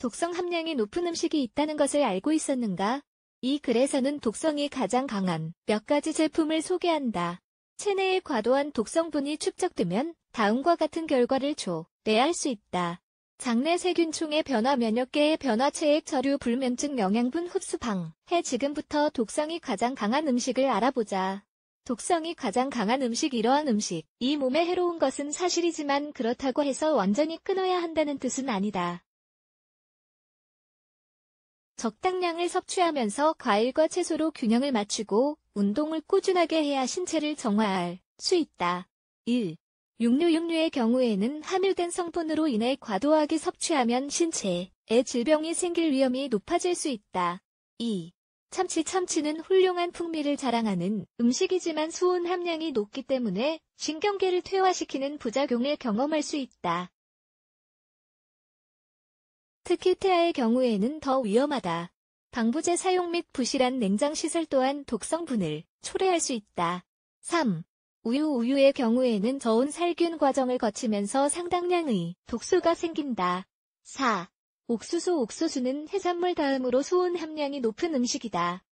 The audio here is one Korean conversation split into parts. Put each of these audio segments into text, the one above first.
독성 함량이 높은 음식이 있다는 것을 알고 있었는가? 이 글에서는 독성이 가장 강한 몇 가지 제품을 소개한다. 체내에 과도한 독성분이 축적되면 다음과 같은 결과를 초래할 수 있다. 장내 세균총의 변화 면역계의 변화 체액 저류 불면증 영양분 흡수 방해 지금부터 독성이 가장 강한 음식을 알아보자. 독성이 가장 강한 음식 이러한 음식 이 몸에 해로운 것은 사실이지만 그렇다고 해서 완전히 끊어야 한다는 뜻은 아니다. 적당량을 섭취하면서 과일과 채소로 균형을 맞추고 운동을 꾸준하게 해야 신체를 정화할 수 있다. 1. 육류 육류의 경우에는 함유된 성분으로 인해 과도하게 섭취하면 신체에 질병이 생길 위험이 높아질 수 있다. 2. 참치 참치는 훌륭한 풍미를 자랑하는 음식이지만 수은 함량이 높기 때문에 신경계를 퇴화시키는 부작용을 경험할 수 있다. 특히 태아의 경우에는 더 위험하다. 방부제 사용 및 부실한 냉장시설 또한 독성분을 초래할 수 있다. 3. 우유 우유의 경우에는 저온 살균 과정을 거치면서 상당량의 독소가 생긴다. 4. 옥수수 옥수수는 해산물 다음으로 소온 함량이 높은 음식이다.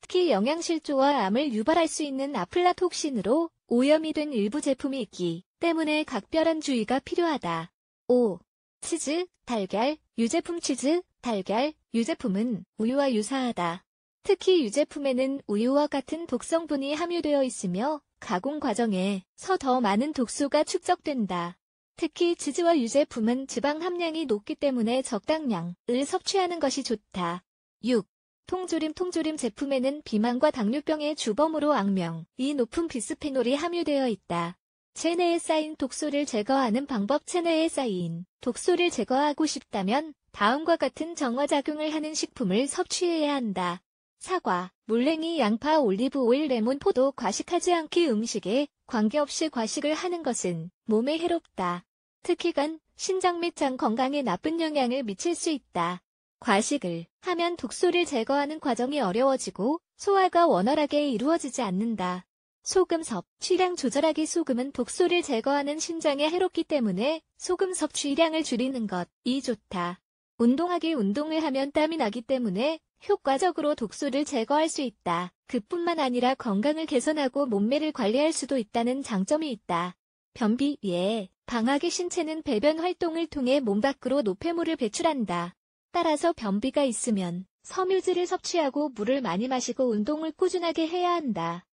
특히 영양실조와 암을 유발할 수 있는 아플라톡신으로 오염이 된 일부 제품이 있기 때문에 각별한 주의가 필요하다. 5. 치즈, 달걀, 유제품 치즈, 달걀, 유제품은 우유와 유사하다. 특히 유제품에는 우유와 같은 독성분이 함유되어 있으며 가공 과정에 서더 많은 독소가 축적된다. 특히 치즈와 유제품은 지방 함량이 높기 때문에 적당량을 섭취하는 것이 좋다. 6. 통조림 통조림 제품에는 비만과 당뇨병의 주범으로 악명이 높은 비스페놀이 함유되어 있다. 체내에 쌓인 독소를 제거하는 방법 체내에 쌓인 독소를 제거하고 싶다면 다음과 같은 정화작용을 하는 식품을 섭취해야 한다. 사과, 물냉이, 양파, 올리브오일, 레몬, 포도, 과식하지 않기 음식에 관계없이 과식을 하는 것은 몸에 해롭다. 특히 간, 신장 및 장 건강에 나쁜 영향을 미칠 수 있다. 과식을 하면 독소를 제거하는 과정이 어려워지고 소화가 원활하게 이루어지지 않는다. 소금 섭취량 조절하기 소금은 독소를 제거하는 신장에 해롭기 때문에 소금 섭취량을 줄이는 것 이 좋다. 운동하기 운동을 하면 땀이 나기 때문에 효과적으로 독소를 제거할 수 있다. 그뿐만 아니라 건강을 개선하고 몸매를 관리할 수도 있다는 장점이 있다. 변비 예 방학의 신체는 배변 활동을 통해 몸 밖으로 노폐물을 배출한다. 따라서 변비가 있으면 섬유질을 섭취하고 물을 많이 마시고 운동을 꾸준하게 해야 한다.